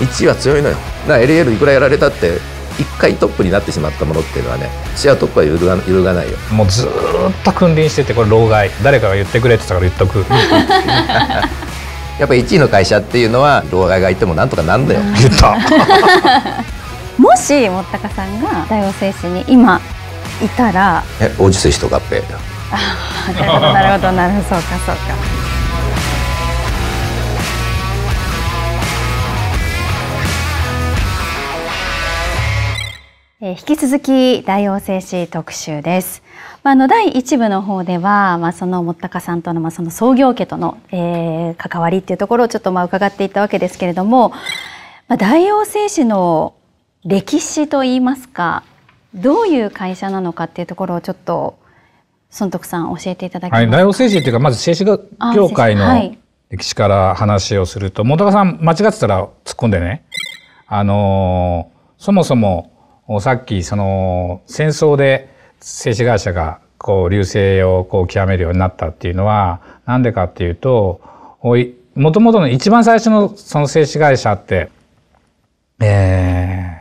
1位は強いのよな LL いくらやられたって1回トップになってしまったものっていうのはねシェアトップは揺るが揺るがないよもうずっと君臨しててこれ老害誰かが言ってくれって言ったから言っとく やっぱ1位の会社っていうのは老害がいてもなんとかなんだよ 言ったもしもたかさんが大王製紙に今いたらえ王子製紙と合併あなるほどなるほどそうかそうかえ引き続き大王製紙特集です。まあ、あの第1部の方では、まあ、そのもったかさんとの,、まあその創業家との、えー、関わりっていうところをちょっとまあ伺っていったわけですけれども、まあ、大王製紙の歴史といいますかどういう会社なのかっていうところをちょっと孫徳さん教えていただけます、はい、大王製紙っていうかまず製紙業界の歴史から話をすると、もったかさん間違ってたら突っ込んでね。あのー、そもそもさっきその戦争で製紙会社がこう流星をこう極めるようになったっていうのはなんでかっていうともともとの一番最初のその製紙会社ってえ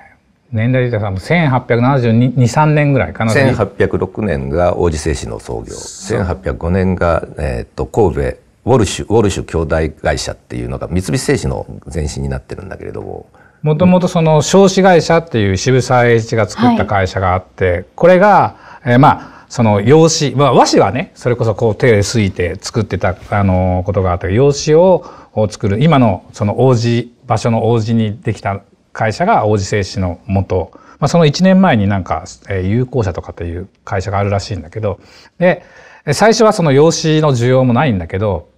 ー、年代で言ったら1872年ぐらいかな1806年が王子製紙の創業1805年が、えーと、と神戸ウォルシュウォルシュ兄弟会社っていうのが三菱製紙の前身になってるんだけれどももともとその少子会社っていう渋沢栄一が作った会社があって、はい、これが、えー、まあ、その用紙、まあ、和紙はね、それこそこう手ですいて作ってた、あの、ことがあった用紙を作る、今のその王子、場所の王子にできた会社が王子製紙の元、まあ、その1年前になんか、えー、有効者とかっていう会社があるらしいんだけど、で、最初はその用紙の需要もないんだけど、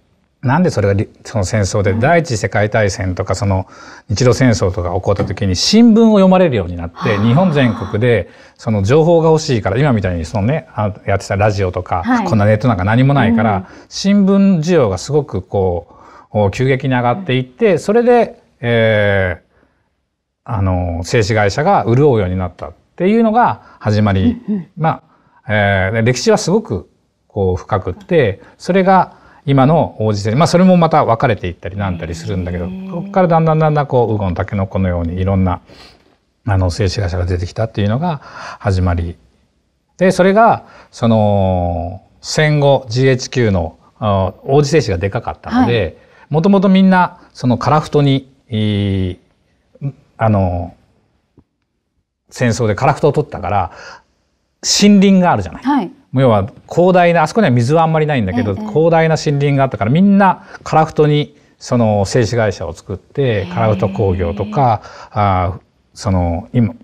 なんでそれがその戦争で第一次世界大戦とかその日露戦争とか起こった時に新聞を読まれるようになって日本全国でその情報が欲しいから今みたいにそのねやってたラジオとかこんなネットなんか何もないから新聞需要がすごくこう急激に上がっていってそれでえあの製紙会社が潤うようになったっていうのが始まりまあえ歴史はすごくこう深くってそれが今の王子戦、まあ、それもまた分かれていったりなんたりするんだけどここからだんだんだんだんこうウゴンタケノコのようにいろんなあの静止画者が出てきたっていうのが始まりでそれがその戦後 GHQ の王子製紙がでかかったのでもともとみんなそのカラフトに、あの戦争で樺太を取ったから森林があるじゃない、はい、要は広大なあそこには水はあんまりないんだけど、広大な森林があったからみんなカラフトにその製紙会社を作ってカラフト工業とか、あその今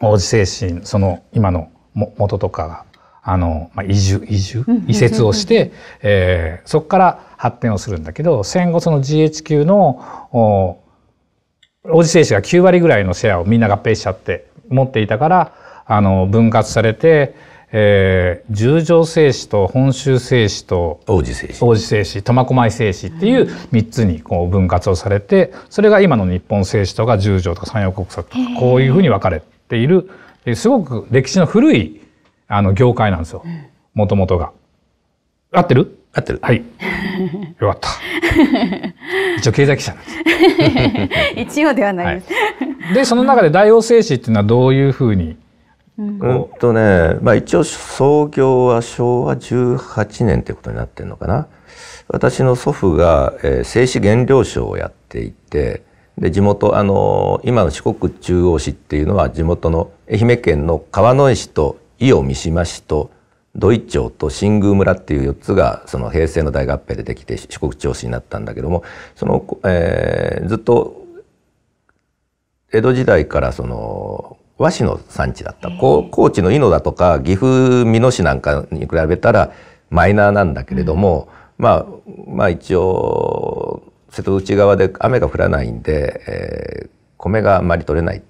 王子製紙その今のも元とかあの、まあ、移住移住移設をして、えー、そこから発展をするんだけど戦後その GHQ の王子製紙が9割ぐらいのシェアをみんな合併しちゃって持っていたからあの分割されて。えー、十条製紙と本州製子と王子製子王子製子苫小牧製子っていう三つにこう分割をされてそれが今の日本製子とか十条とか山陽国策とかこういうふうに分かれているすごく歴史の古いあの業界なんですよもともとが。合ってる合ってる。はい。よかった。一応経済記者なんです。一応ではないです。はい、でその中で大王製紙っていうのはどういうふうにうんとね、まあ、一応創業は昭和18年ということになってるのかな私の祖父が、えー、製紙原料商をやっていてで地元あのー、今の四国中央市っていうのは地元の愛媛県の川之江市と伊予三島市と土井町と新宮村っていう4つがその平成の大合併でできて四国中央市になったんだけどもその、えー、ずっと江戸時代からその和紙の産地だった高知の野田とか岐阜美濃市なんかに比べたらマイナーなんだけれども、うん、まあまあ一応瀬戸内側で雨が降らないんで、えー、米があんまり取れない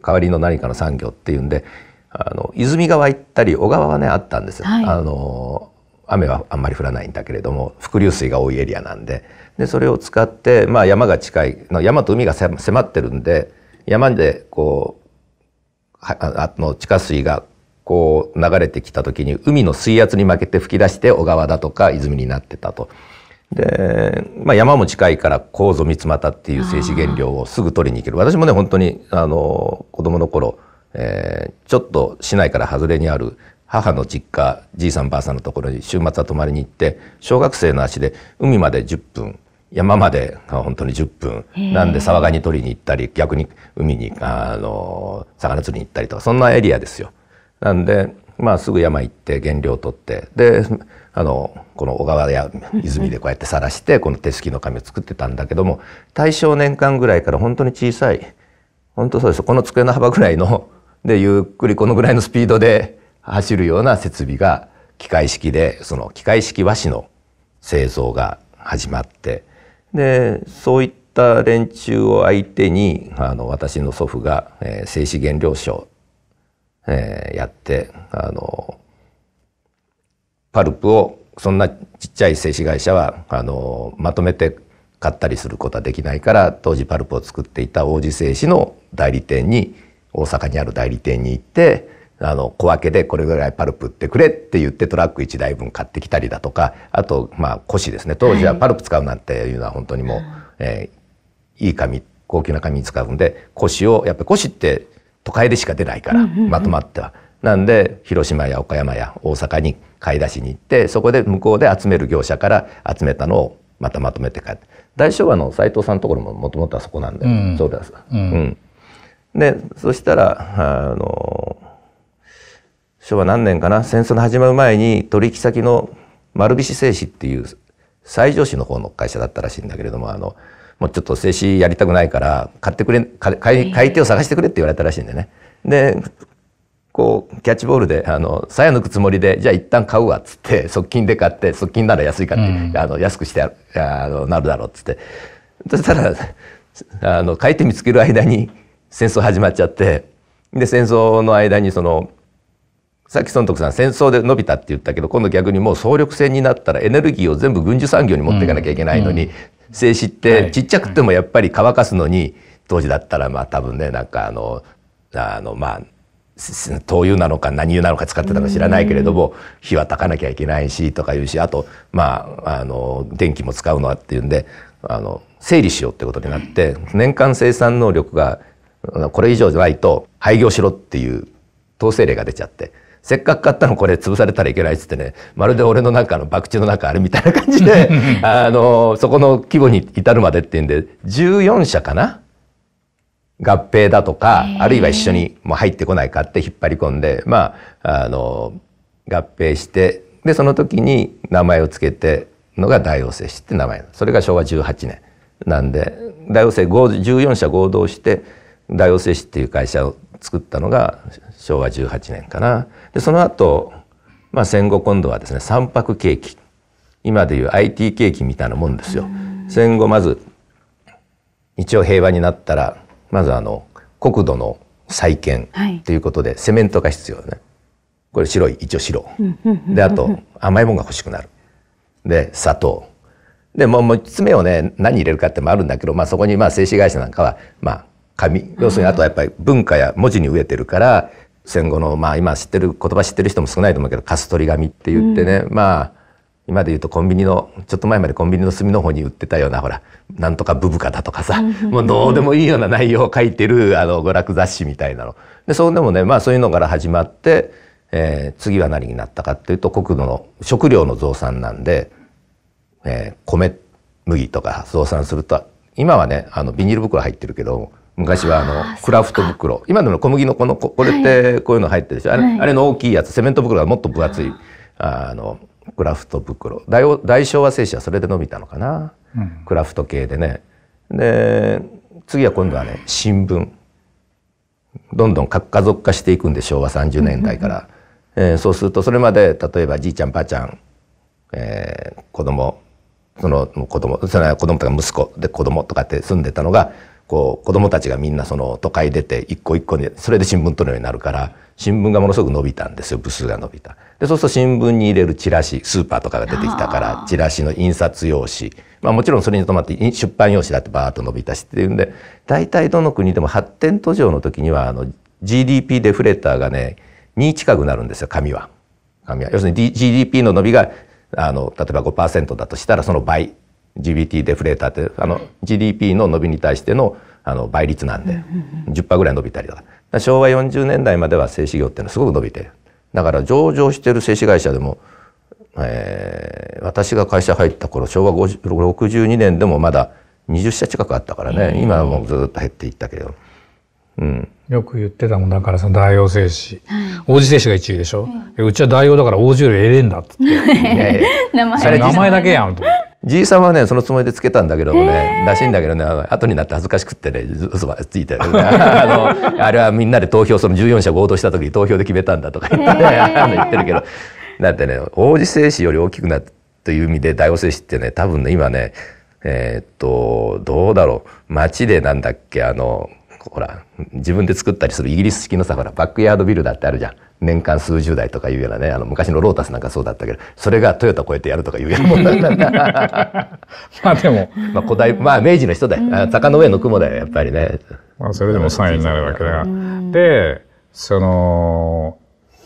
代わりの何かの産業っていうんであの泉川行ったり小川はねあったんですよ、はい、あの雨はあんまり降らないんだけれども伏流水が多いエリアなんででそれを使って、まあ、山が近い山と海が迫ってるんで山でこうあの地下水がこう流れてきた時に海の水圧に負けて噴き出して小川だとか泉になってたと。で、まあ、山も近いから高ぞ三たっていう静止原料をすぐ取りに行ける私もね本当にあの子供の頃、えー、ちょっと市内から外れにある母の実家じいさんばあさんのところに週末は泊まりに行って小学生の足で海まで10分山まで本当に10分なんで沢ガニ取りに行ったり逆に海にあの魚釣りに行ったりとかそんなエリアですよ。なんでまあすぐ山行って原料取ってであのこの小川や泉でこうやってさ らしてこの手すきの紙を作ってたんだけども大正年間ぐらいから本当に小さい本当そうですこの机の幅ぐらいのでゆっくりこのぐらいのスピードで走るような設備が機械式でその機械式和紙の製造が始まって。でそういった連中を相手にあの私の祖父が、えー、製紙原料商、えー、やってあのパルプをそんなちっちゃい製紙会社はあのまとめて買ったりすることはできないから当時パルプを作っていた王子製紙の代理店に大阪にある代理店に行ってあの、小分けでこれぐらいパルプ売ってくれって言ってトラック1台分買ってきたりだとか、あと、まあ、古紙ですね。当時はパルプ使うなんていうのは本当にもう、はい、えー、いい紙、高級な紙使うんで、古紙を、やっぱり古紙って都会でしか出ないから、まとまっては。なんで、広島や岡山や大阪に買い出しに行って、そこで向こうで集める業者から集めたのをまたまとめて帰って。大昭和の斎藤さんのところももともとはそこなんで、うん、そうです。うん、うん、で、そしたら、あの、昭和何年かな戦争の始まる前に取引先の丸菱製紙っていう西条市の方の会社だったらしいんだけれどもあのもうちょっと製紙やりたくないから買ってくれ買い買い手を探してくれって言われたらしいんでねでこうキャッチボールであの鞘抜くつもりでじゃあ一旦買うわっつって側近で買って側近なら安いかって、うん、あの安くしてあのなるだろうっつってそしたらあの買い手見つける間に戦争始まっちゃってで戦争の間にそのさっき孫徳さん戦争で伸びたって言ったけど今度逆にもう総力戦になったらエネルギーを全部軍需産業に持っていかなきゃいけないのに、静止ってちっちゃくてもやっぱり乾かすのに、当時だったらまあ多分ねなんかあのあのまあ灯油なのか何油なのか使ってたか知らないけれども火は焚かなきゃいけないしとかいうしあとまああの電気も使うのはっていうんであの整理しようってことになって年間生産能力がこれ以上じゃないと廃業しろっていう統制令が出ちゃってせっかく買ったのこれ潰されたらいけないっつってね、まるで俺の中の博打の中あるみたいな感じで、あの、そこの規模に至るまでっていうんで、14社かな合併だとか、あるいは一緒にもう入ってこないかって引っ張り込んで、まあ、あの、合併して、で、その時に名前を付けてのが大王製紙って名前。それが昭和18年なんで、大王製14社合同して、大王製紙っていう会社を作ったのが昭和18年かな。で、その後、まあ戦後今度はですね、三白景気。今でいう IT 景気みたいなもんですよ。戦後まず、一応平和になったら、まずあの、国土の再建ということで、セメントが必要ね。これ白い、一応白。で、あと、甘いもんが欲しくなる。で、砂糖。で、もう、もう、爪をね、何入れるかってもあるんだけど、まあそこに、まあ製紙会社なんかは、まあ、紙。要するに、あとはやっぱり文化や文字に飢えてるから、戦後の、まあ、今知ってる言葉知ってる人も少ないと思うけどカス取り紙って言ってね、うん、まあ今で言うとコンビニのちょっと前までコンビニの隅の方に売ってたようなほらなんとかブブカだとかさ、もうどうでもいいような内容を書いてるあの娯楽雑誌みたいなの。でそうでもね、まあ、そういうのから始まって、えー、次は何になったかっていうと国土の食料の増産なんで、えー、米麦とか増産すると今はねあのビニール袋入ってるけど昔はあのクラフト袋今の小麦のこのこれってこういうの入ってるでしょ、はい、あれあれの大きいやつセメント袋がもっと分厚いあのクラフト袋大大昭和製紙はそれで伸びたのかな、うん、クラフト系でねで次は今度はね新聞どんどん核家族化していくんで昭和30年代から、うん、えー、そうするとそれまで例えばじいちゃんばあちゃん、えー、子供その子供それは子供とか息子で子供とかって住んでたのがこう子供たちがみんなその都会出て一個一個にそれで新聞取るようになるから新聞がものすごく伸びたんですよ部数が伸びたでそうすると新聞に入れるチラシスーパーとかが出てきたからチラシの印刷用紙、まあ、もちろんそれに伴って出版用紙だってバーッと伸びたしっていうんで大体どの国でも発展途上の時にはあの GDP デフレーターがね2近くなるんですよ紙は紙は要するに GDP の伸びがあの例えば5%だとしたらその倍 GBT デフレーターってあの GDP の伸びに対してのあの倍率なんで10%ぐらい伸びたりとか昭和40年代までは製紙業っていうのはすごく伸びてだから上場してる製紙会社でも、えー、私が会社入った頃昭和62年でもまだ20社近くあったからね、今はもうずっと減っていったけど、うん、よく言ってたもんだからその大王製紙、王子製紙が1位でしょ、うちは大王だから王子よりえれんだっつって 名前だけやんと思って。じいさんはねそのつもりでつけたんだけどもねらしいんだけどね後になって恥ずかしくってね嘘ばついて、ね、あのあれはみんなで投票その14社合同した時に投票で決めたんだとか言って,、ね、言ってるけどだってね王子精子より大きくなという意味で大王精子ってね多分ね今ねえー、っとどうだろう街でなんだっけあのほら、自分で作ったりするイギリス式のさ、ほら、バックヤードビルダーってあるじゃん。年間数十台とかいうようなね、あの、昔のロータスなんかそうだったけど、それがトヨタ超えてやるとかいうようなもんなんだ まあでも。まあ古代、まあ明治の人だよ。うん、坂の上の雲だよ、やっぱりね。まあそれでも3位になるわけだが。で、その、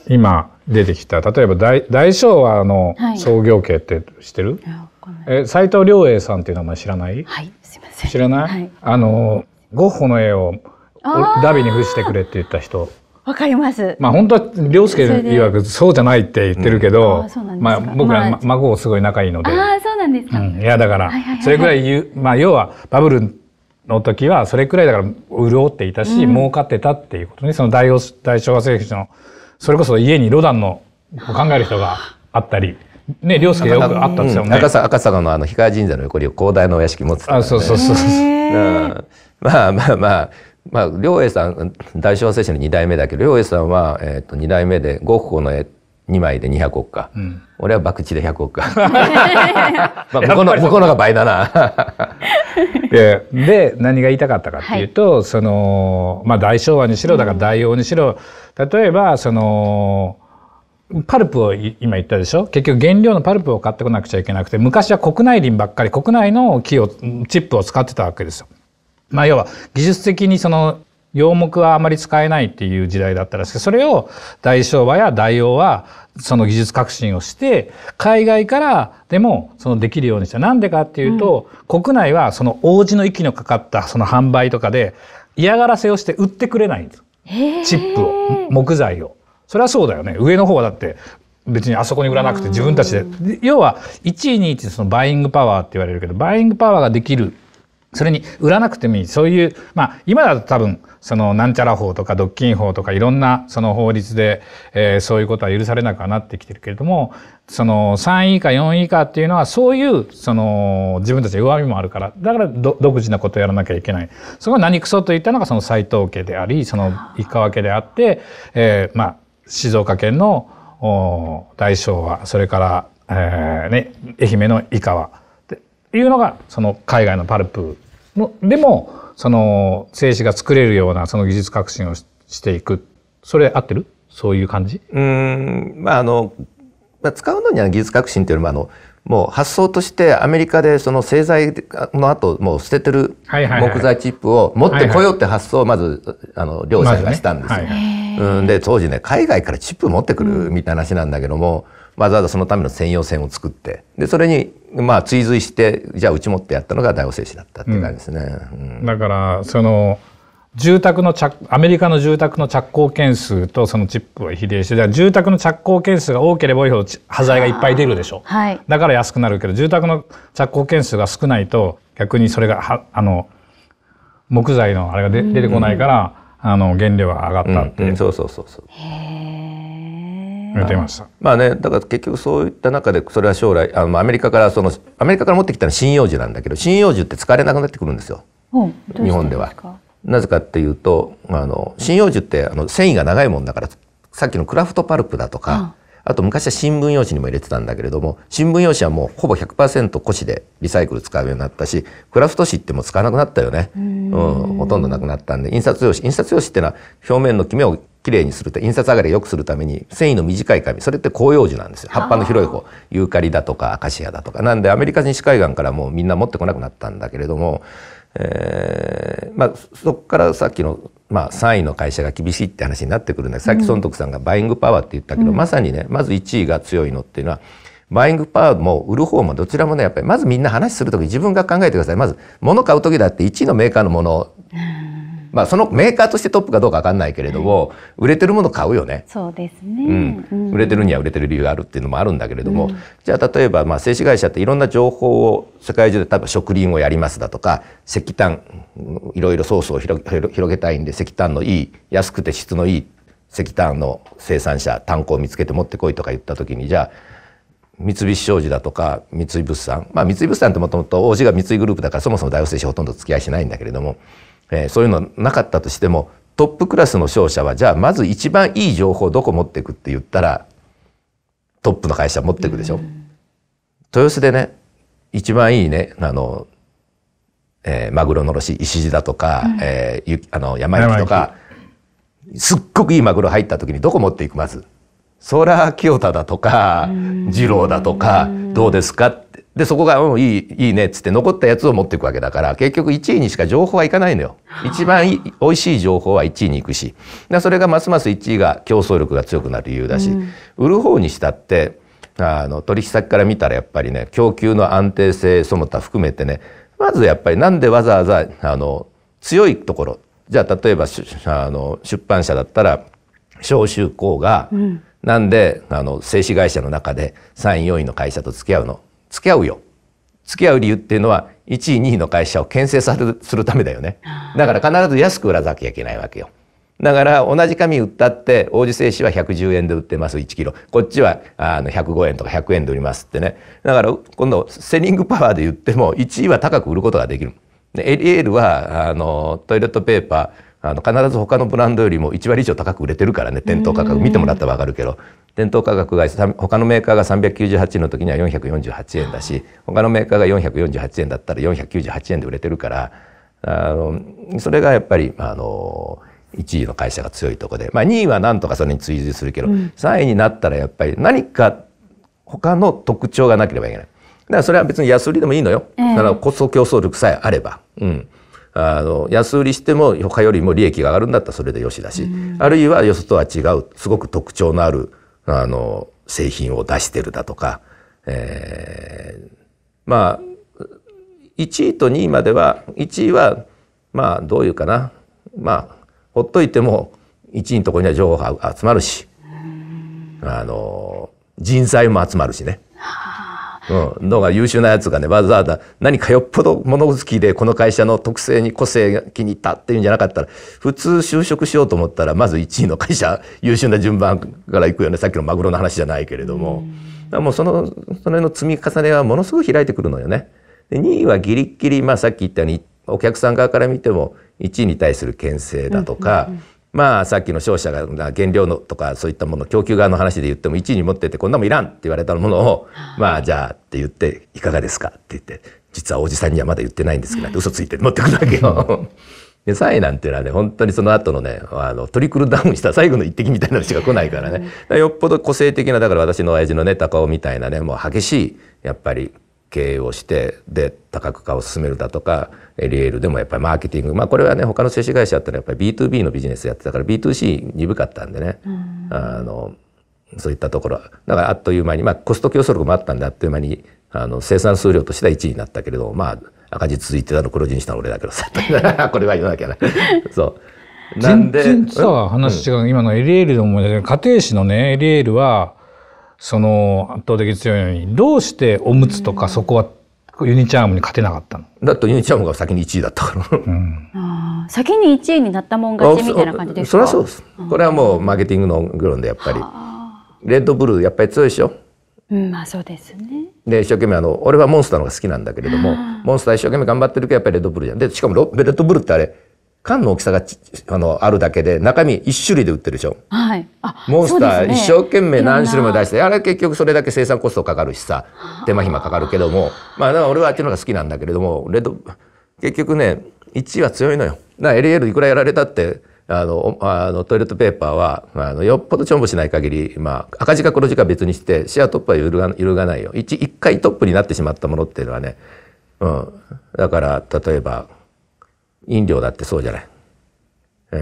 今出てきた、例えば大大昭和の創業家って知ってる、はい、え、斎藤良栄さんっていう名前知らないはい、すいません。知らない、はい、あのゴッホの絵をダビに付してくれって言った人。わかります。まあ本当は涼介曰くそうじゃないって言ってるけど、うん、まあ僕ら、まあ、孫すごい仲いいので。ああそうなんですか。うん、いやだから、それぐらい言う、まあ要はバブルの時はそれくらいだから潤っていたし、うん、儲かってたっていうことね。その大大昭和政府のそれこそ家にロダンの考える人があったり。ね、涼介よくあったんですよね。赤坂、赤坂のあの氷川神社の横に広大なお屋敷持ってた、ね、あ、そうそうそうそう。うん、まあまあまあ。まあ、両栄さん大正製紙の二代目だけど両栄さんは、えー、と二代目でゴッホの絵二枚で二百億か、うん、俺は博打で百億か、まあ、向こうの向こうのが倍だな で。で何が言いたかったかっていうと、はい、そのまあ、大昭和にしろだから大王にしろ、例えばその。パルプを今言ったでしょ結局原料のパルプを買ってこなくちゃいけなくて昔は国内林ばっかり国内の木をチップを使ってたわけですよ。まあ、要は技術的にその洋木はあまり使えないっていう時代だったらしくそれを大昭和や大王はその技術革新をして海外からでもそのできるようにしたなんでかっていうと、うん、国内はその王子の息のかかったその販売とかで嫌がらせをして売ってくれないんですチップを木材を。それはそうだよね上の方はだって別にあそこに売らなくて自分たちで要は1位2位ってそのバイイングパワーって言われるけどバイイングパワーができるそれに売らなくてもいいそういうまあ今だと多分そのなんちゃら法とか独禁法とかいろんなその法律で、えー、そういうことは許されなくはなってきてるけれどもその3位以下4位以下っていうのはそういうその自分たちの弱みもあるからだからど独自なことをやらなきゃいけないそこは何クソと言ったのがその斎藤家でありその一家分けであって、えー、まあ静岡県の大昭和それから、えーね、愛媛の井川っていうのがその海外のパルプのでもその製紙が作れるようなその技術革新をしていくそれ合ってるそういう感じうんまああのまあ、使うのには技術革新というよりもあのもう発想としてアメリカでその製材の後もう捨ててる木材チップを持ってこようって発想をまずあの両者がしたんですよ。うん、で当時ね海外からチップ持ってくるみたいな話なんだけども、わざわざそのための専用線を作ってでそれにまあ追随してじゃあうち持ってやったのが大王製紙だったっていう感じですね。だからその住宅の着アメリカの住宅の着工件数とそのチップを比例して住宅の着工件数が多ければ多いほど端材がいっぱい出るでしょ、はい、だから安くなるけど住宅の着工件数が少ないと逆にそれがはあの木材のあれがで、出てこないから、あの原料が上がったって、うんうん、そうそうそうそう言ってました、まあねだから結局そういった中でそれは将来あのアメリカからそのアメリカから持ってきたのは針葉樹なんだけど針葉樹って使われなくなってくるんですよ、日本では。なぜかっていうとあの針葉樹ってあの繊維が長いもんだからさっきのクラフトパルプだとか、あと昔は新聞用紙にも入れてたんだけれども新聞用紙はもうほぼ100%古紙でリサイクル使うようになったしクラフト紙ってもう使わなくなったよねうん、ほとんどなくなったんで印刷用紙印刷用紙ってのは表面のキメをきれいにすると印刷上がりを良くするために繊維の短い紙それって広葉樹なんですよ葉っぱの広い方ユーカリだとかアカシアだとかなんでアメリカ人西海岸からもうみんな持ってこなくなったんだけれどもえまあ、そこからさっきの、まあ、3位の会社が厳しいって話になってくるんどさっき孫徳さんがバイングパワーって言ったけど、うん、まさにねまず1位が強いのっていうのはバイングパワーも売る方もどちらもねやっぱりまずみんな話する時自分が考えてくださいまず物買う時だって1位のメーカーのものをまあ、そのメーカーとしてトップかどうか分かんないけれども、売れてるもの買うよね。そうですね、うん売れてるには売れてる理由があるっていうのもあるんだけれども、じゃあ例えば、まあ、製紙会社っていろんな情報を世界中で多分植林をやりますだとか石炭いろいろソースを広広げたいんで石炭のいい安くて質のいい石炭の生産者炭鉱を見つけて持ってこいとか言った時にじゃあ三菱商事だとか三井物産まあ三井物産ってもともと王子が三井グループだからそもそも大王製紙ほとんど付き合いしないんだけれどもえー、そういうのなかったとしてもトップクラスの商社はじゃあまず一番いい情報どこ持っていくって言ったらトップの会社持っていくでしょ。うん、豊洲でね一番いいねあの、えー、マグロのろし石地だとか、うん、えー、あの山焼きとかすっごくいいマグロ入った時にどこ持っていくまず。そら清田だとか、うん、二郎だとか、どうですかでそこが「うんいいいいね」っつって残ったやつを持っていくわけだから結局1位にしか情報はいかないのよ。一番いおいしい情報は1位に行くしそれがますます1位が競争力が強くなる理由だし、うん、売る方にしたってあの取引先から見たらやっぱりね供給の安定性その他含めてねまずやっぱりなんでわざわざあの強いところじゃあ例えばあの出版社だったら小集校が、うん、なんであの製紙会社の中で3位4位の会社と付き合うの付き合うよ付き合う理由っていうのは1位2位の会社を牽制さるするためだよねだから必ず安く売らなきゃいけないわけよだから同じ紙売ったって王子製紙は110円で売ってます1キロこっちはあの105円とか100円で売りますってねだから今度セリングパワーで言っても1位は高く売ることができるエリエールはあのトイレットペーパーあの必ず他のブランドよりも1割以上高く売れてるからね店頭価格見てもらったら分かるけど伝統価格が他のメーカーが398円の時には448円だし他のメーカーが448円だったら498円で売れてるからあのそれがやっぱりあの1位の会社が強いとこで、まあ、2位はなんとかそれに追随するけど、うん、3位になったらやっぱり何か他の特徴がなければいけない。だからそれは別に安売りでもいいのよ。えー、だからコスト競争力さえあれば。うん。あの安売りしても他よりも利益が上がるんだったらそれでよしだし、うん、あるいはよそとは違うすごく特徴のあるあの、製品を出してるだとか、えー、まあ、1位と2位までは、1位は、まあ、どういうかな。まあ、ほっといても、1位のところには情報が集まるし、あの、人材も集まるしね。はあうん、のが優秀なやつがねわざわざ何かよっぽど物好きでこの会社の特性に個性が気に入ったっていうんじゃなかったら普通就職しようと思ったらまず1位の会社優秀な順番からいくよねさっきのマグロの話じゃないけれども、うもうそのその辺の積み重ねはものすごい開いてくるのよね。で2位はギリギリ、まあ、さっき言ったようにお客さん側から見ても1位に対する牽制だとか、うんうんうんまあさっきの商社が原料のとかそういったもの供給側の話で言っても1位に持っててこんなもんいらんって言われたものをまあじゃあって言っていかがですかって言って実はおじさんにはまだ言ってないんですけど嘘ついて持ってくるわけよ。で3位なんていうのはね本当にその後のねあのトリクルダウンした最後の一滴みたいなのしか来ないからね、よっぽど個性的なだから私の親父のね高尾みたいなねもう激しいやっぱり経営をしてで多角化を進めるだとかリエールでもやっぱりマーケティングまあこれはね他の製紙会社だったらやっぱり B2B のビジネスやってたから B2C 鈍かったんでね、うん、あのそういったところだからあっという間にまあコスト競争力もあったんであっという間にあの生産数量としては1位になったけれどまあ赤字続いてたの黒字にしたの俺だけどさ これは言わなきゃな そう。なんで全然さ話違う、うん、今のエリエールの思い出家庭史のねエリエールはその圧倒的強いのにどうしておむつとかそこはユニチャームに勝てなかったのだてユニチャームが先に1位だったから、うん、あ先に1位になったもん勝ちみたいな感じですかそりゃそうですこれはもうマーケティングのグロでやっぱりレッドブルやっぱり強いでしょうん、まあそうですね。で一生懸命あの俺はモンスターの方が好きなんだけれどもモンスター一生懸命頑張ってるけどやっぱりレッドブルじゃん。でしかもレッドブルってあれ缶の大きさがあのあるだけで中身1種類で売ってるでしょ、はい、モンスター、ね、一生懸命何種類も出してあれ結局それだけ生産コストかかるしさ手間暇かかるけどもまあだから俺はあっちの方が好きなんだけれどもレッド結局ね1位は強いのよ。な LL いくらやられたってあのあのトイレットペーパーはあのよっぽどちょんぼしない限り、まあ、赤字か黒字か別にしてシェアトップは揺るが揺るがないよ一一回トップになってしまったものっていうのはね、うん、だから例えば飲料だってそうじゃない。え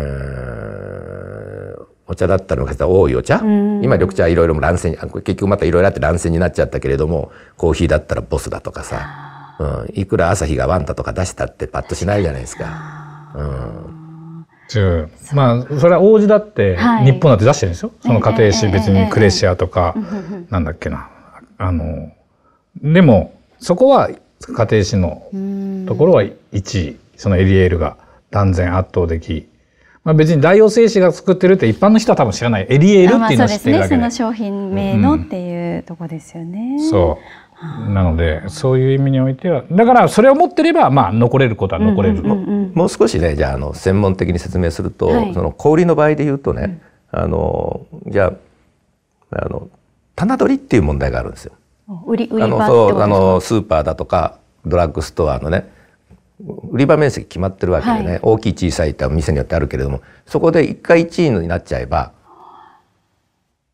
ー、お茶だったの多いお茶、今緑茶いろいろ乱戦結局またいろいろあって乱戦になっちゃったけれどもコーヒーだったらボスだとかさ、うん、いくら朝日がワンタとか出したってパッとしないじゃないですか。うんまあそれは王子だって、日本だって出してるんですよその家庭史、別にクレシアとか、なんだっけなあのでもそこは家庭史のところは1位そのエリエールが断然圧倒的。まあ、別に大王製紙が作ってるって一般の人は多分知らないエリエールっていうのを知ってるだけで、まあ、そうですねその商品名のっていうとこですよね、うん、そうなのでそういう意味においてはだからそれを持ってればまあ残れることは残れる、うんうんうん、もう少しねじゃああの専門的に説明すると、はい、その小売りの場合で言うとね、うん、あのじゃああの棚取りっていう問題があるんですよ。売り売りあのそうあのスーパーだとかドラッグストアのね売り場面積決まってるわけでね、はい、大きい小さいって店によってあるけれどもそこで一回1位になっちゃえば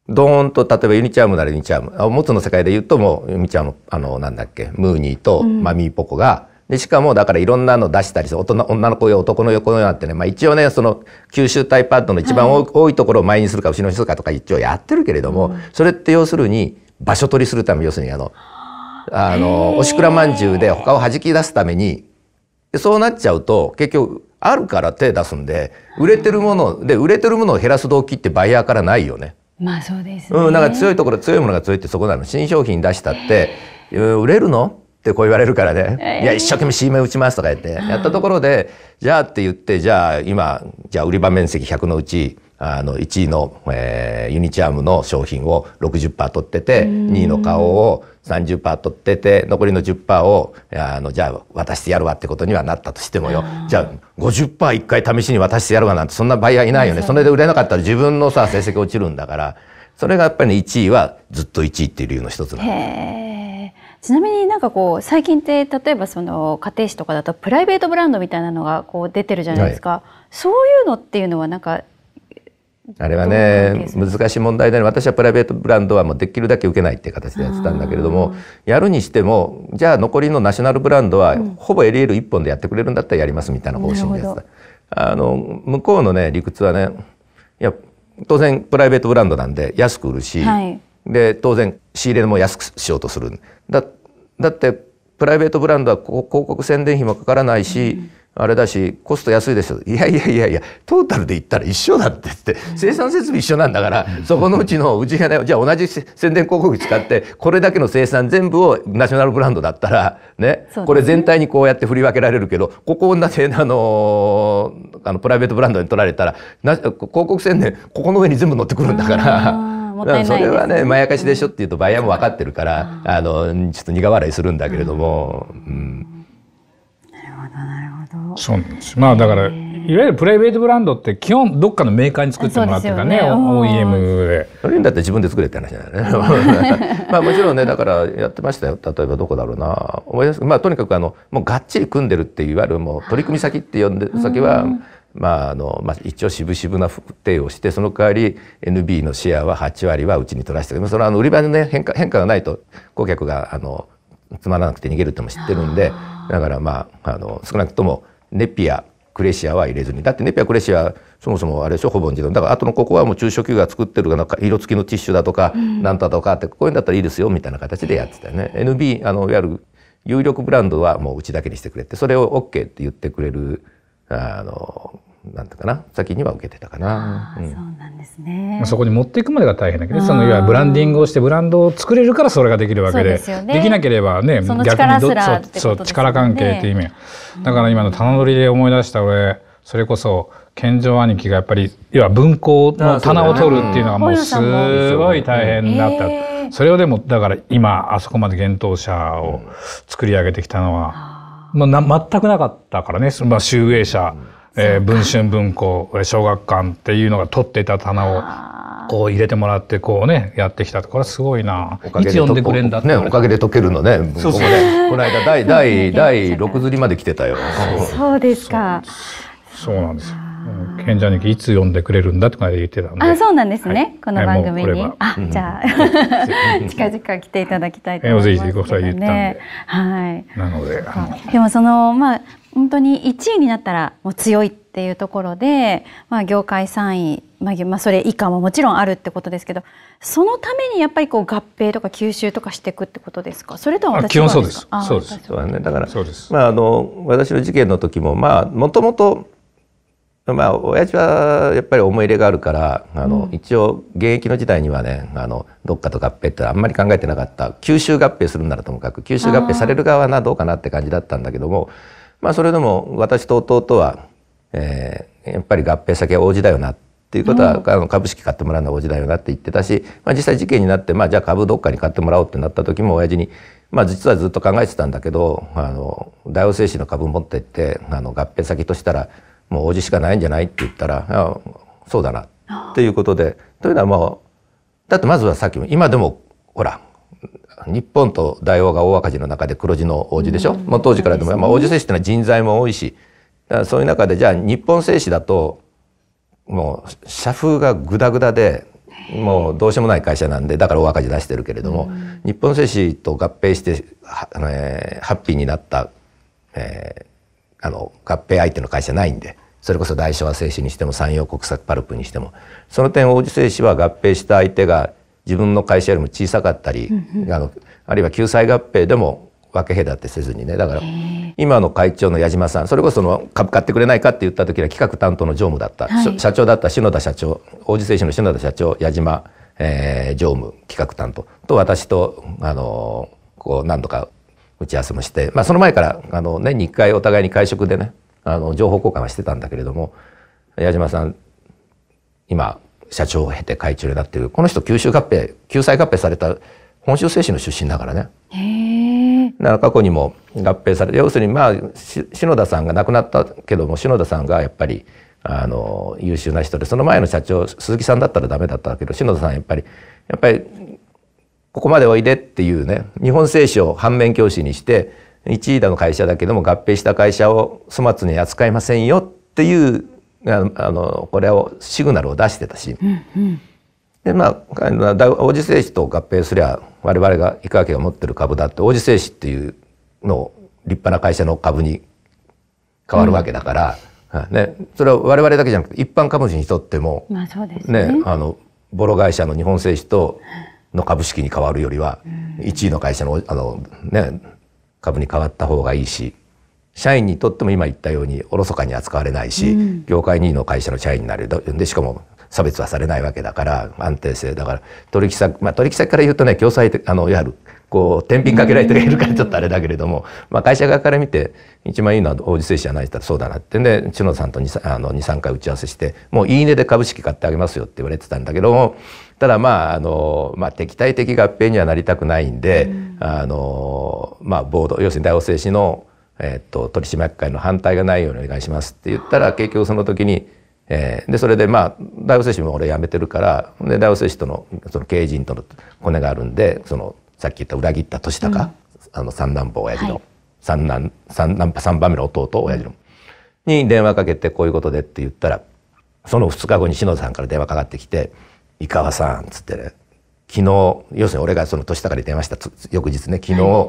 ドーンと例えばユニチャームならユニチャームもつの世界で言うともうユニチャームあのなんだっけムーニーとマミーポコが、うん、でしかもだからいろんなの出したり大人女の子よ、男の横になってね、まあ、一応ねその九州タイパッドの一番多はい、多いところを前にするか後ろにするかとか一応やってるけれども、うん、それって要するに場所取りするため要するにあのあのおしくらまんじゅうで他を弾き出すためにそうなっちゃうと、結局、あるから手出すんで、売れてるもの、で、売れてるものを減らす動機ってバイヤーからないよね。まあそうです、ね、うん、んか強いところ、強いものが強いってそこなの。新商品出したって、売れるのってこう言われるからね、いや、一生懸命 CM 打ちますとか言って、やったところで、じゃあって言って、じゃあ今、じゃあ売り場面積100のうち、あの1位の、えー、ユニチャームの商品を60%取ってて2位の顔を30%取ってて残りの10%をあのじゃあ渡してやるわってことにはなったとしてもよじゃあ50%一回試しに渡してやるわなんてそんな場合はいないよねそれで売れなかったら自分のさ成績落ちるんだからそれがやっぱり、ね、1位はずっと1位っていう理由の一つなんだ。ちなみになんかこう最近って例えばその家庭誌とかだとプライベートブランドみたいなのがこう出てるじゃないですか、はい、そういうのっていうのはなんかあれはね難しい問題で私はプライベートブランドはもうできるだけ受けないっていう形でやってたんだけれどもやるにしてもじゃあ残りのナショナルブランドは、ぼエほぼ LL1 本でやってくれるんだったらやりますみたいな方針です。あの向こうのね理屈はねいや当然プライベートブランドなんで安く売るし、はい、で当然仕入れも安くしようとするだだってプライベートブランドは広告宣伝費もかからないし、うんあれだしコスト安いですいやいやいやいやトータルで言ったら一緒だってって生産設備一緒なんだからそこのうちのうちがねじゃあ同じ宣伝広告使ってこれだけの生産全部をナショナルブランドだったらね、ね、これ全体にこうやって振り分けられるけどここなぜ、あのあのプライベートブランドに取られたらな広告宣伝ここの上に全部乗ってくるんだから。ね、それはねまやかしでしょっていうとバイヤーも分かってるからあのちょっと苦笑いするんだけれども。うんなるほど。そうなんです。まあだから、いわゆるプライベートブランドって基本どっかのメーカーに作ってもらってたね、ね OEM で。それにだって自分で作れって話じゃないね。まあもちろんね、だからやってましたよ。例えばどこだろうな。思い出す。まあとにかくあの、もうがっちり組んでるっていわゆるもう取り組み先って呼んでる先は、まああのまあ、一応渋々な定をしてその代わり NB のシェアは8割はうちに取らせてそれはあの売り場の、ね、変化変化がないと顧客があのつまらなくて逃げるっても知ってるんでだからまああの少なくともネピアクレシアは入れずにだってネピアクレシアそもそもあれでしょほぼ自分。だからあとのここはもう中小企業が作ってるなんか色付きのティッシュだとか、なんだとかってこういうんだったらいいですよみたいな形でやってたよね。NB あのいわゆる有力ブランドはもううちだけにしてくれてそれを OK って言ってくれるあのなんてかな先には受けてたかな、うん、そうなんですねそこに持っていくまでが大変だけど、そのいわゆるブランディングをしてブランドを作れるからそれができるわけでで、ね,、きなければね逆にどっちそう力関係っていう意味、だから今の棚取りで思い出した俺それこそ健常兄貴がやっぱり要は文庫の棚を取るっていうのはもうすごい大変だった、それをでもだから今あそこまで厳冬者を作り上げてきたのは、な全くなかったからね、まあ、集英社、えー、文春文庫小学館っていうのが取ってた棚をこう入れてもらってこうねやってきたこれはすごいなおかげで読んでくれんだって、ね、おかげで解けるのねそうそうねこの間第第 第6釣りまで来てたよそうですかそうなんですよ賢者にいつ読んでくれるんだとか言ってたあ、そうなんですね。はい、この番組に、あ、じゃあ 近々来ていただきたいと思います、ね、はい。なので、でもそのまあ本当に1位になったらもう強いっていうところで、まあ業界3位、まあまあそれ以下ももちろんあるってことですけど、そのためにやっぱりこう合併とか吸収とかしていくってことですか。それとは基本そうです。そうです。そうね。だから、まああの私の事件の時もまあもともとまあ親父はやっぱり思い入れがあるからあの、うん、一応現役の時代にはねあのどっかと合併ってあんまり考えてなかった吸収合併するならともかく吸収合併される側はなどうかなって感じだったんだけどもまあそれでも私と弟は、えー、やっぱり合併先は王子だよなっていうことは、うん、あの株式買ってもらうのは王子だよなって言ってたし、まあ、実際事件になって、まあ、じゃあ株どっかに買ってもらおうってなった時も親父にまあ、実はずっと考えてたんだけどあの大王製紙の株持ってってあの合併先としたらもう王子しかないんじゃないって言ったら、あそうだな、っていうことで。というのはもう、だってまずはさっきも、今でも、ほら、日本と大王が大赤字の中で黒字の王子でしょ、うん、もう当時からでも、まあ、王子精子っていうのは人材も多いし、そういう中で、じゃあ日本精子だと、もう社風がぐだぐだで、もうどうしようもない会社なんで、だから大赤字出してるけれども、うん、日本精子と合併して、えー、ハッピーになった、えー、あの合併相手の会社ないんでそれこそ大昭和製紙にしても山陽国策パルプにしてもその点王子製紙は合併した相手が自分の会社よりも小さかったり、うんうん、あのあるいは救済合併でも分け隔てせずにねだから今の会長の矢島さんそれこそ株買ってくれないかって言った時は企画担当の常務だった、はい、社長だった篠田社長王子製紙の篠田社長矢島、えー、常務企画担当と私とあのこう何度か打ち合わせもして、まあ、その前からあの年に1回お互いに会食でねあの情報交換はしてたんだけれども矢島さん今社長を経て会長になってるこの人九州合併救済合併された本州精神の出身だからね。だから過去にも合併されて要するにまあ篠田さんが亡くなったけども篠田さんがやっぱりあの優秀な人でその前の社長鈴木さんだったらダメだったけど篠田さんやっぱりやっぱりここまでおいでっていうね、日本聖書を反面教師にして、1位だの会社だけども合併した会社を粗末に扱いませんよっていうあのこれをシグナルを出してたし、うんうん、でまあ王子製紙と合併すりゃ我々が行くわけが持ってる株だって王子製紙っていうのを立派な会社の株に変わるわけだから、うん、ね、それは我々だけじゃなくて一般株主にとっても、まあ、ね、ね、あのボロ会社の日本製紙との株式に変わるよりは、1位の会社のあの、ね、株に変わった方がいいし、社員にとっても今言ったようにおろそかに扱われないし、うん、業界2位の会社の社員になるでしかも差別はされないわけだから安定性だから取引先、まあ、取引先から言うとね共済あのいわゆるこう天秤かけられているからちょっとあれだけれども、まあ、会社側から見て一番いいのは王子製紙じゃないってそうだなってんで知野さんと23回打ち合わせしてもういいねで株式買ってあげますよって言われてたんだけどもただまああの、まあ、敵対的合併にはなりたくないんで、うん、あのまあ、ボード要するに大王製紙の、えっと、取締役会の反対がないようにお願いしますって言ったら結局その時に、えー、でそれでまあ大王製紙も俺辞めてるからで大王製紙とのその経営陣とのコネがあるんでそのさっき言った裏切った年孝、うん、あの三男坊親父の、はい、三男三男三番目の弟親父の、に電話かけてこういうことでって言ったらその2日後に篠田さんから電話かかってきて。井川さん」っつって、ね、昨日要するに俺がその年高に電話した翌日ね昨日、はい、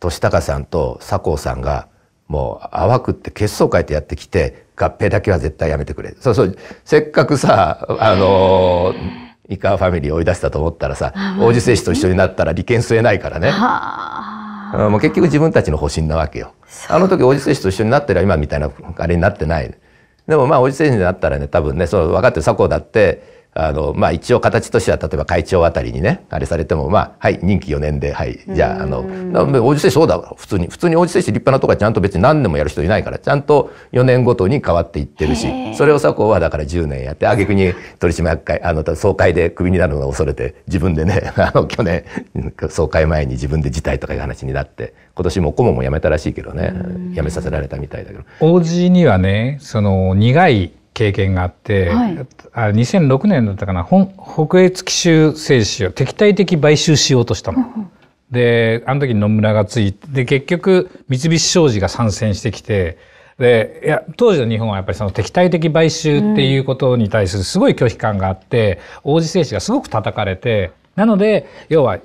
年高さんと佐藤さんがもう淡くって結束変えてやってきて合併だけは絶対やめてくれそうそうせっかくさあのー、井川ファミリー追い出したと思ったらさ王子製紙と一緒になったら利権吸えないからね。もう結局自分たちの保身なわけよ。あの時王子製紙と一緒になってら今みたいなあれになってない。でもまあ王子製紙になったらね多分ねそう分かってる佐藤だってあの、まあ一応形としては、例えば会長あたりにね、あれされても、まあ、はい、任期4年で、はい、じゃあ、あの、おじせい、そうだ、普通に、普通に王子選手立派なとこはちゃんと別に何年もやる人いないから、ちゃんと4年ごとに変わっていってるし、それを佐藤はだから10年やって、あげくに取締役会、あの、総会でクビになるのを恐れて、自分でね、あの、去年、総会前に自分で辞退とかいう話になって、今年も顧問も辞めたらしいけどね、辞めさせられたみたいだけど。王子にはね、その、苦い、経験があって、はい、あ2006年だったかな北越紀州製紙を敵対的買収しようとしたの。であの時野村がついてで結局三菱商事が参戦してきてでいや当時の日本はやっぱりその敵対的買収っていうことに対するすごい拒否感があって、うん、王子製紙がすごく叩かれてなので要は言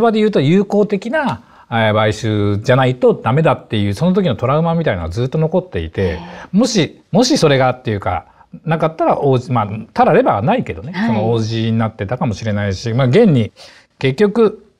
葉で言うと友好的な買収じゃないとダメだっていうその時のトラウマみたいなのがずっと残っていてもしもしそれがっていうかなかったら王子まあたらればはないけどね、その王子になってたかもしれないし、まあ、現に結局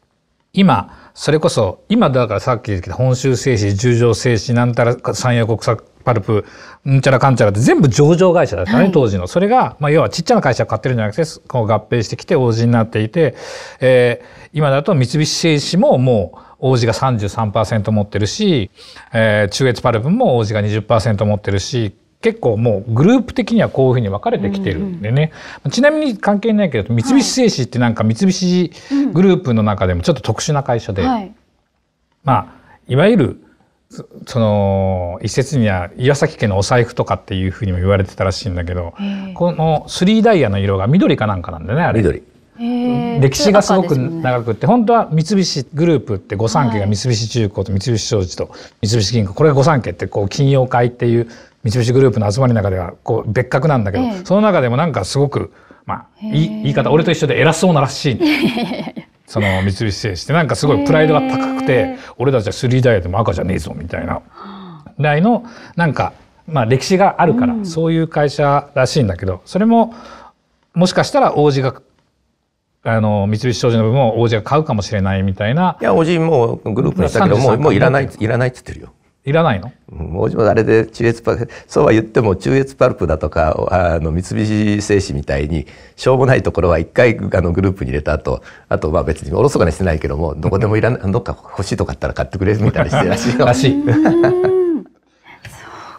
今それこそ今だからさっき言った本州製紙十条製紙なんたら三洋国策パルプうんちゃらかんちゃらって全部上場会社だったね、はい、当時のそれが、まあ、要はちっちゃな会社を買ってるんじゃなくてこう合併してきて王子になっていて、えー、今だと三菱製紙ももう王子が33%持ってるし、えー、中越パルプも王子が20%持ってるし結構もうグループ的にはこういうふうに分かれてきてるんでね、うんうん、ちなみに関係ないけど三菱製紙ってなんか三菱グループの中でもちょっと特殊な会社で、はい、まあいわゆるその一説には岩崎家のお財布とかっていうふうにも言われてたらしいんだけどこのスリーダイヤの色が緑かなんかなんだねあれ緑歴史がすごく長くって、本当は三菱グループって御三家が三菱重工と三菱商事と三菱銀行これが御三家ってこう金融会っていう三菱グループの集まりの中ではこう別格なんだけど、その中でもなんかすごく、まあ、言い方俺と一緒で偉そうならしい。その三菱製紙ってなんかすごいプライドが高くて俺たちは3ダイヤでも赤じゃねえぞみたいな代のなんかまあ歴史があるからそういう会社らしいんだけどそれももしかしたら王子があの、三菱商事の分も王子が買うかもしれないみたいな。いや、王子もグループにしたけど、もう、もういらない、いらないって言ってるよ。いらないの、う王子もあれで中越パルプ、そうは言っても中越パルプだとか、あの、三菱製紙みたいに、しょうもないところは一回あのグループに入れた後、あとまあ別におろそかにしてないけども、どこでもいらない、どっか欲しいとかあったら買ってくれるみたいなしてら しいの。らしい。そう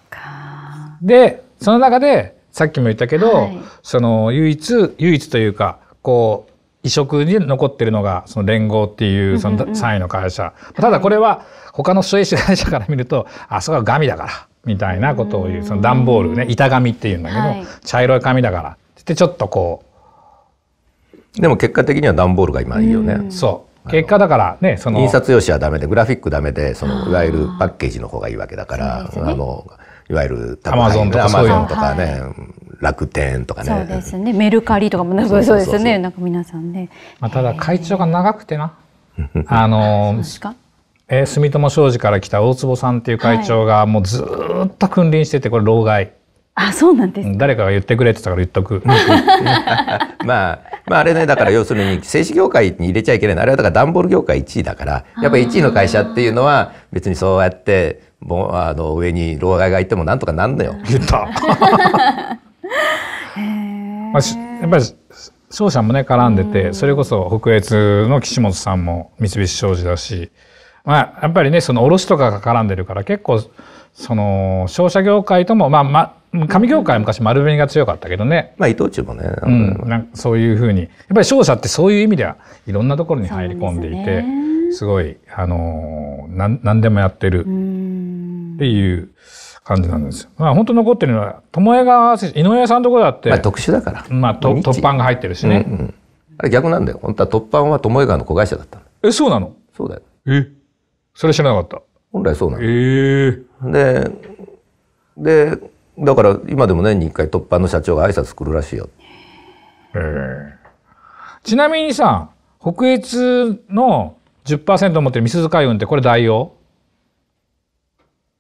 か。で、その中で、さっきも言ったけど、はい、その唯一、唯一というか、こう、移植に残ってるのがその連合っていうその3位の会社、ただこれは他の所有会社から見るとあそこは紙だからみたいなことを言うその段ボールね板紙っていうんだけど、茶色い紙だからってちょっとこうでも結果的には段ボールが今いいよねそう結果だからねその印刷用紙はダメでグラフィックダメでそのいわゆるパッケージの方がいいわけだから、あのいわゆるアマゾンとかね、楽天とかね。そうですね。メルカリとかもね、そうですね。なんか皆さんね。まあ、ただ会長が長くてな。あの、えー、住友商事から来た大坪さんっていう会長がもうずっと君臨してて、これ老害。あ、そうなんです誰かが言ってくれって言ったから言っとく。まあ、まああれね、だから要するに、製紙業界に入れちゃいけない。あれはだから段ボール業界1位だから、やっぱり1位の会社っていうのは別にそうやって、もうあの上に老害がいてもなんとかなんのよ。言った まあ、やっぱり商社もね絡んでて、それこそ北越の岸本さんも三菱商事だし、まあ、やっぱりねその卸とかが絡んでるから結構その商社業界ともまあま紙業界は昔丸紅が強かったけどね。まあ伊藤忠もね。うん、なんかそういうふうに。やっぱり商社ってそういう意味ではいろんなところに入り込んでいて、すね、すごい、あの、なん、なんでもやってるっていう感じなんです。まあ本当残ってるのは巴川選手井上さんのところだって、まあ、特殊だから、まあ、突版が入ってるしね、うんうん、あれ逆なんだよ本当は突版は巴川の子会社だったえそうなのそうだよえそれ知らなかった本来そうなのええででだから今でも年に1回突版の社長が挨拶来るらしいよええちなみにさ北越の10%持ってる美鈴海運ってこれ代用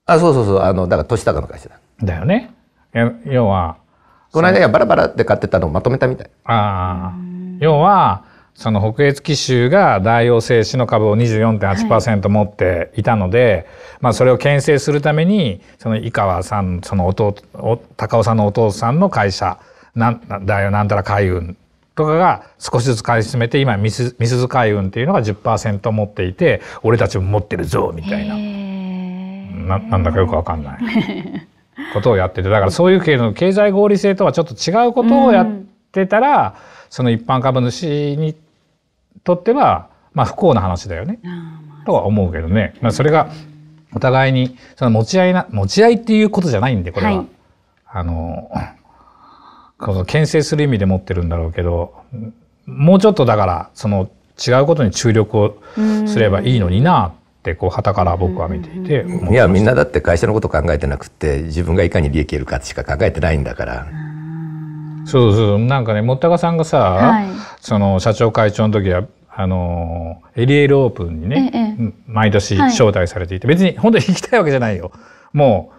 あそうそうそうあのだから年高の会社だだよね要はこの間バラバラって買ってたのをまとめたみたいああ要はその北越紀州が大王製紙の株を24.8%持っていたので、はい、まあそれを牽制するためにその井川さんその弟高尾さんのお父さんの会社なんだよなんたら海運とかが少しずつ買い進めて今みすみすず海運っていうのが10%持っていて俺たちも持ってるぞみたいな。ななんだかよくわかんないことをやっててだからそういう系の経済合理性とはちょっと違うことをやってたら、うん、その一般株主にとっては、まあ、不幸な話だよね、とは思うけどね、まあ、それがお互いにその持ち合いな持ち合いっていうことじゃないんでこれは。はい、あのこの牽制する意味で持ってるんだろうけどもうちょっとだからその違うことに注力をすればいいのになっってこう旗から僕は見ていていやみんなだって会社のこと考えてなくて自分がいかに利益得るかしか考えてないんだから。そうそうなんかねもったかさんがさ、はい、その社長会長の時はあのエリエールオープンにね、ええ、毎年招待されていて、はい、別に本当に行きたいわけじゃないよ。も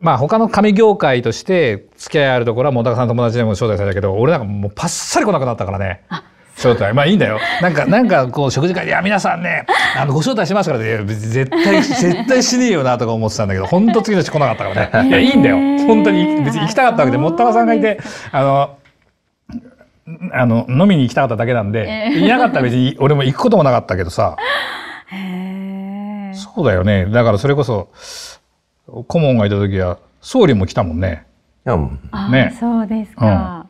うまあ他の紙業界として付き合いあるところはもたかさんの友達でも招待されたけど俺なんかもうパッサリ来なくなったからね。あ招待まあいいんだよなんかなんかこう食事会で「いや皆さんねあのご招待しますから」って「絶対絶対しねえよな」とか思ってたんだけど本当次の日来なかったからねいやいいんだよ本当に別に行きたかったわけでもったわさんがいてあのあの飲みに行きたかっただけなんで、いなかったら別に俺も行くこともなかったけどさそうだよねだからそれこそ顧問がいた時は総理も来たもんね。ねそうですか、うん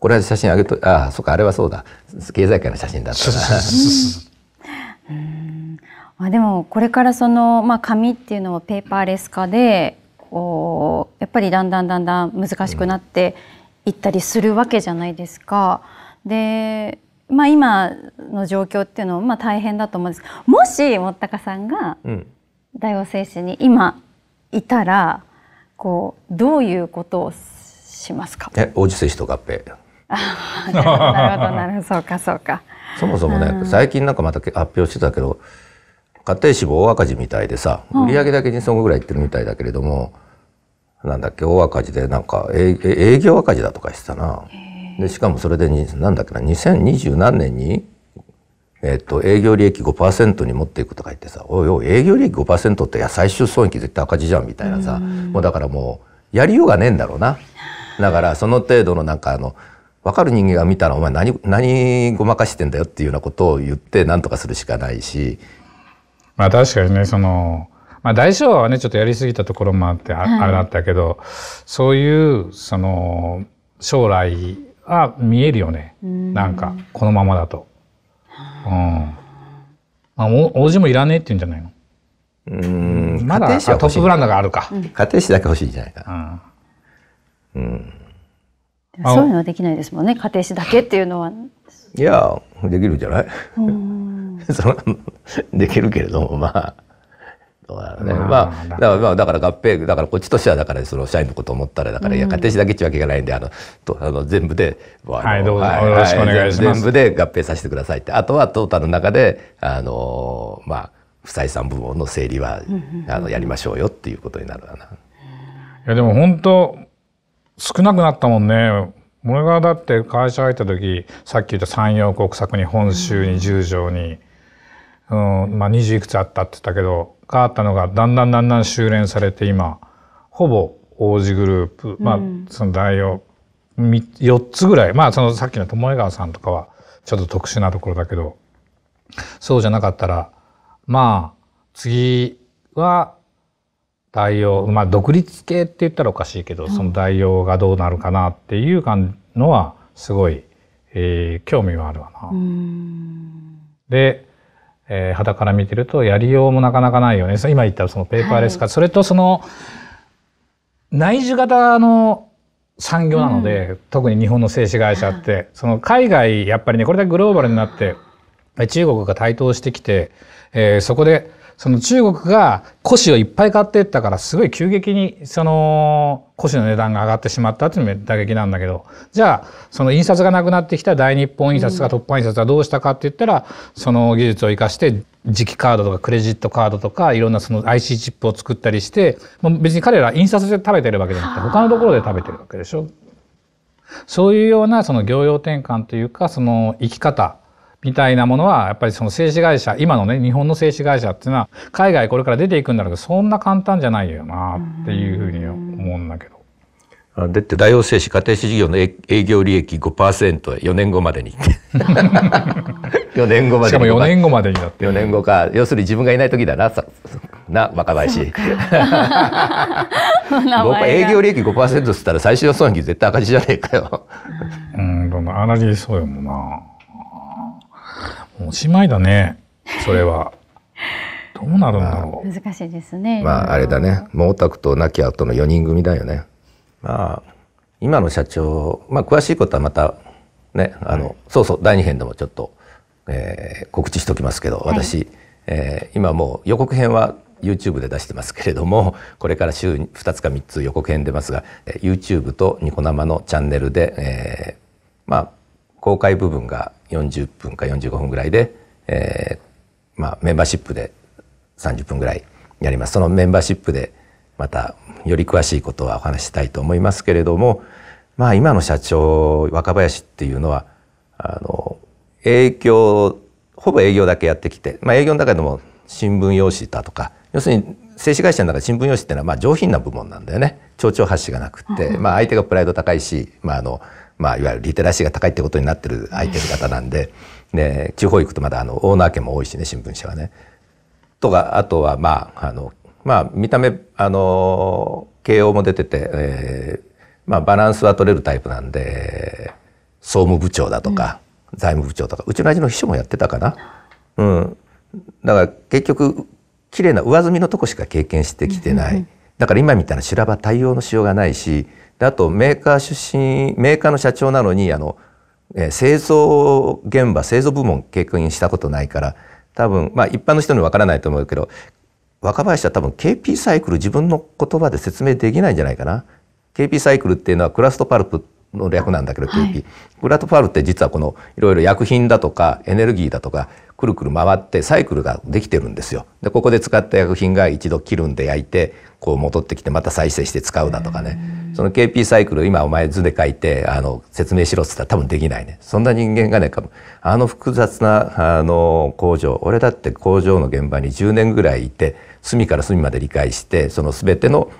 これは写真あげとああそっかあれはそうだ経済界の写真だったまあでもこれからその、まあ、紙っていうのはペーパーレス化でこうやっぱりだんだんだんだん難しくなっていったりするわけじゃないですか。でまあ、今の状況っていうのはまあ大変だと思うんですもしもったかさんが大王製紙に今いたらこうどういうことをしますかえ王子製紙と合併 なるほどなるほどそうかそうか。そもそもね、うん、最近なんかまた発表してたけど家庭脂肪大赤字みたいでさ売上だけにそのぐらいいってるみたいだけれども、うん、なんだっけ大赤字でなんか営業赤字だとかしてたな。でしかもそれでになんだっけな2020何年にえっと、営業利益5%に持っていくとか言ってさ、おいおい、営業利益5%って、いや、最終損益絶対赤字じゃんみたいなさ、もうだからもう、やりようがねえんだろうな。だから、その程度のなんかあの、分かる人間が見たらお前何何ごまかしてんだよっていうようなことを言って何とかするしかないし。まあ確かにねそのまあ、大小はねちょっとやりすぎたところもあってあ,、れだったけど、そういうその将来は見えるよねんなんかこのままだと。うんまあ、王子もいらねえって言うんじゃないのうんまだトップブランドがあるか、家庭誌だけ欲しいんじゃないかうん、うんそういうのはできないですもんね家庭史だけっていうのは。いやできるじゃない できるけれどもまあどうだろうね、まあ、だからまあだから合併だからこっちとしてはだからその社員のことを思ったらだから、いや家庭史だけっちゅうわけがないんであのとあの全部で、はいどうぞ、はい、よろしくお願いします全部で合併させてくださいってあとはトータルの中であのまあ不採算部門の整理は、あのやりましょうよっていうことになるわな。いやでも本当少なくなったもんね。俺がだって会社入った時、さっき言った山陽国策に本州に十条に、うん、うん、まあ二十いくつあったって言ったけど、変わったのがだんだんだんだん修練されて今、ほぼ王子グループ、まあその代表、うん、つぐらい、まあそのさっきの江川さんとかはちょっと特殊なところだけど、そうじゃなかったら、まあ次は代用、まあ独立系って言ったらおかしいけど、その代用がどうなるかなっていうのはすごい、えー、興味はあるわな。で、えー、肌から見てるとやりようもなかなかないよね。今言ったそのペーパーレス化、はい、それとその内需型の産業なので、特に日本の製紙会社って、その海外、やっぱりね、これだけグローバルになって、中国が台頭してきて、えー、そこでその中国が古紙をいっぱい買っていったからすごい急激にその古紙の値段が上がってしまったっていうのも打撃なんだけどじゃあその印刷がなくなってきた大日本印刷が突破印刷はどうしたかって言ったらその技術を活かして磁気カードとかクレジットカードとかいろんなその IC チップを作ったりして別に彼ら印刷で食べてるわけじゃなくて他のところで食べてるわけでしょ。そういうようなその業用転換というかその生き方みたいなものはやっぱりその製紙会社今のね日本の製紙会社っていうのは海外これから出ていくんだろうけどそんな簡単じゃないよなっていうふうに思うんだけど。だって大王製紙家庭紙事業の営業利益 5%4 年後までに4 年後までにしかも4年後までにだって4年後か要するに自分がいない時だな な若林営業利益5%っつったら最終予算費絶対赤字じゃねえかようんどんな、あなりそうやもんなおしまいだね、それは。どうなるんだろう。難しいですね。まあ、あれだね。毛沢東亡き後の4人組だよね。まあ、今の社長、まあ、詳しいことはまた、ね、あの、そうそう、第二編でもちょっと、えー、告知しておきますけど、私、はい、えー、今もう予告編は YouTube で出してますけれどもこれから週2つか3つ予告編出ますがえ YouTube とニコ生のチャンネルで、えー、まあ公開部分が40分か45分ぐらいで、えー、まあ、メンバーシップで30分ぐらいやります。そのメンバーシップでまたより詳しいことはお話したいと思いますけれども、まあ、今の社長若林っていうのはあの営業ほぼ営業だけやってきて、まあ、営業の中でも新聞用紙だとか要するに製紙会社の中で新聞用紙っていうのはまあ上品な部門なんだよね。蝶々発しがなくて、まあ、相手がプライド高いし、まあ、あのまあ、いわゆるリテラシーが高いってことになってる相手方なんでね、地方行くとまだあのオーナー家も多いしね新聞社はね。とかあとはまああの、まあ、見た目あの慶応も出てて、えーまあ、バランスは取れるタイプなんで総務部長だとか、うん、財務部長とかうちの味の秘書もやってたかな。うん、だから結局綺麗な上積みのとこしか経験してきてない。だから今みたいな修羅場対応のしようがないしであとメーカー出身メーカーの社長なのにあの製造現場製造部門経験したことないから多分まあ一般の人にわからないと思うけど若林は多分 KP サイクル自分の言葉で説明できないんじゃないかな。KP サイクルっていうのはクラストパルプの略なんだけど KP、はい、クラストパルプって実はこのいろいろ薬品だとかエネルギーだとかくるくる回ってサイクルができてるんですよ。でここで使った薬品が一度切るんで焼いてこう戻ってきてまた再生して使うだとかねその KP サイクル今お前図で書いてあの説明しろっつったら多分できないねそんな人間がねあの複雑なあの工場俺だって工場の現場に10年ぐらいいて隅から隅まで理解してその全ての、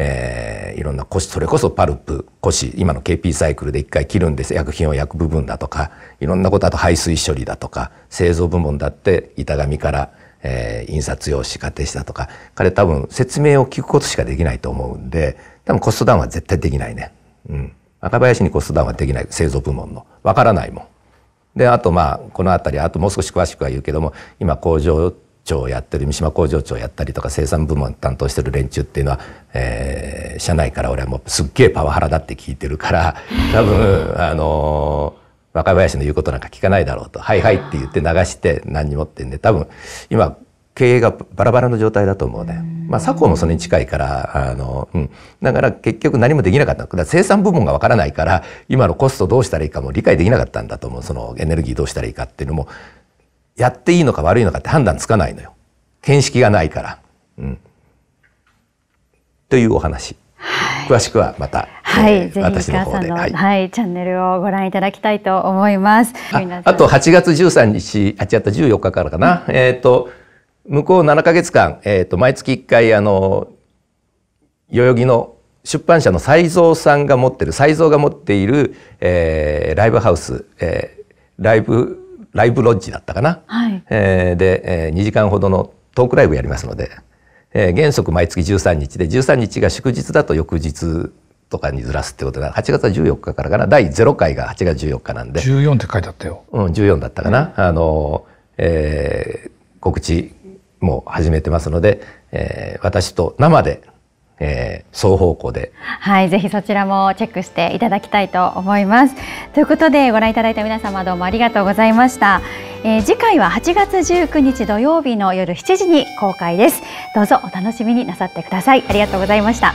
えー、いろんな古紙、それこそパルプ、古紙、今の KP サイクルで一回切るんです。薬品を焼く部分だとか、いろんなこと、あと排水処理だとか、製造部門だって板紙から、えー、印刷用紙家庭したとか、彼多分説明を聞くことしかできないと思うんで、多分コストダウンは絶対できないね。うん。赤林にコストダウンはできない、製造部門の。わからないもん。で、あとまあ、この辺り、あともう少し詳しくは言うけども、今工場長をやってる三島工場長をやったりとか生産部門担当してる連中っていうのは、えー、社内から俺はもうすっげえパワハラだって聞いてるから 多分あのー若林の言うことなんか聞かないだろうと「はいはい」って言って流して何にもってんで多分今経営がバラバラの状態だと思うね。まあ、佐古もそれに近いから、あの、うん。だから結局何もできなかった。だ生産部門がわからないから、今のコストどうしたらいいかも理解できなかったんだと思う。そのエネルギーどうしたらいいかっていうのも、やっていいのか悪いのかって判断つかないのよ。見識がないから。うん。というお話。詳しくはまた、はい、私の方で、はい、はい、チャンネルをご覧いただきたいと思います。ああと8月13日、あ、違った14日からかな。うん、えっ、と、向こう7か月間、えっ、ー、と、毎月1回、あの、代々木の出版社の斎蔵さんが持ってる、斎蔵が持っている、えー、ライブハウス、えー、ライブライブロッジだったかな。はい、えー、で、えー、2時間ほどのトークライブやりますので、えー、原則毎月13日で、13日が祝日だと翌日とかにずらすってことが、8月は14日からかな。第0回が8月14日なんで。14って書いてあったよ。うん、14だったかな。あの、えー、告知も始めてますので、えー、私と生でえー、双方向で。はい、ぜひそちらもチェックしていただきたいと思います。ということで、ご覧いただいた皆様どうもありがとうございました。えー、次回は8月19日土曜日の夜7時に公開です。どうぞお楽しみになさってください。ありがとうございました。